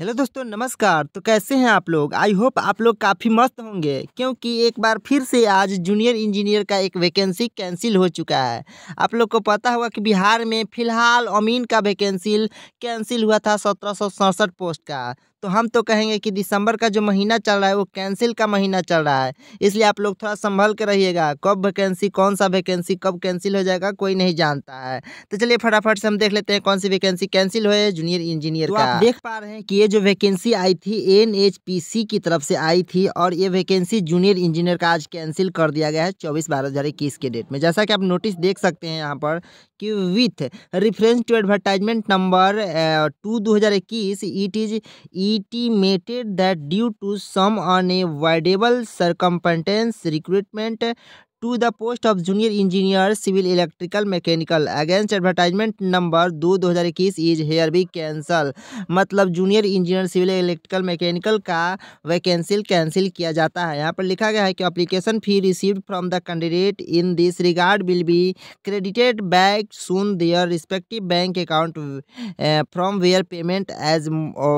hello दोस्तों नमस्कार तो कैसे हैं आप लोग आई होप आप लोग काफ़ी मस्त होंगे क्योंकि एक बार फिर से आज जूनियर इंजीनियर का एक वैकेंसी कैंसिल हो चुका है आप लोग को पता होगा कि बिहार में फ़िलहाल अमीन का वैकेंसी कैंसिल हुआ था सत्रह पोस्ट का तो हम तो कहेंगे कि दिसंबर का जो महीना चल रहा है वो कैंसिल का महीना चल रहा है इसलिए आप लोग थोड़ा संभल के रहिएगा कब वैकेंसी कौन सा वैकेंसी कब कैंसिल हो जाएगा कोई नहीं जानता है तो चलिए फटाफट से हम देख लेते हैं कौन सी वैकेंसी कैंसिल हुए जूनियर इंजीनियर तो का आप देख पा रहे हैं कि ये जो वैकेंसी आई थी एन की तरफ से आई थी और ये वैकेंसी जूनियर इंजीनियर का आज कैंसिल कर दिया गया है चौबीस बारह के डेट में जैसा कि आप नोटिस देख सकते हैं यहाँ पर कि with reference to advertisement number two दो इट इज ई intimated that due to some unavoidable circumstances recruitment to the post of junior engineer civil electrical mechanical against advertisement number दो दो हज़ार इक्कीस इज हेयर बी कैंसल मतलब junior engineer civil electrical mechanical का vacancy cancel किया जाता है यहाँ पर लिखा गया है कि application fee receive from the candidate in this regard will be credited back सुन their respective bank account from where payment as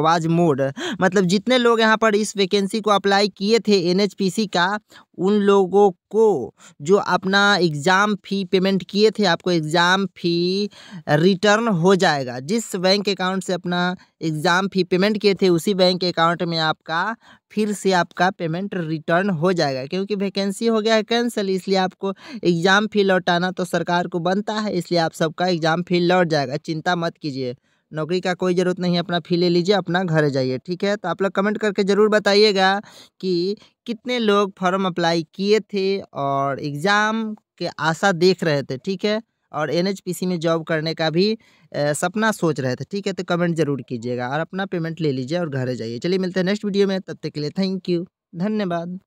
was mode मतलब जितने लोग यहाँ पर इस वैकेंसी को अप्लाई किए थे सी का उन लोगों को जो अपना एग्ज़ाम फ़ी पेमेंट किए थे आपको एग्ज़ाम फ़ी रिटर्न हो जाएगा जिस बैंक अकाउंट से अपना एग्ज़ाम फ़ी पेमेंट किए थे उसी बैंक अकाउंट में आपका फिर से आपका पेमेंट रिटर्न हो जाएगा क्योंकि वैकेंसी हो गया है कैंसिल इसलिए आपको एग्ज़ाम फ़ी लौटाना तो सरकार को बनता है इसलिए आप सबका एग्ज़ाम फ़ी लौट जाएगा चिंता मत कीजिए नौकरी का कोई ज़रूरत नहीं है अपना फी ले लीजिए अपना घर जाइए ठीक है तो आप लोग कमेंट करके ज़रूर बताइएगा कि कितने लोग फॉर्म अप्लाई किए थे और एग्ज़ाम के आशा देख रहे थे ठीक है और एनएचपीसी में जॉब करने का भी ए, सपना सोच रहे थे ठीक है तो कमेंट ज़रूर कीजिएगा और अपना पेमेंट ले लीजिए और घर जाइए चलिए मिलते हैं नेक्स्ट वीडियो में तब तक के लिए थैंक यू धन्यवाद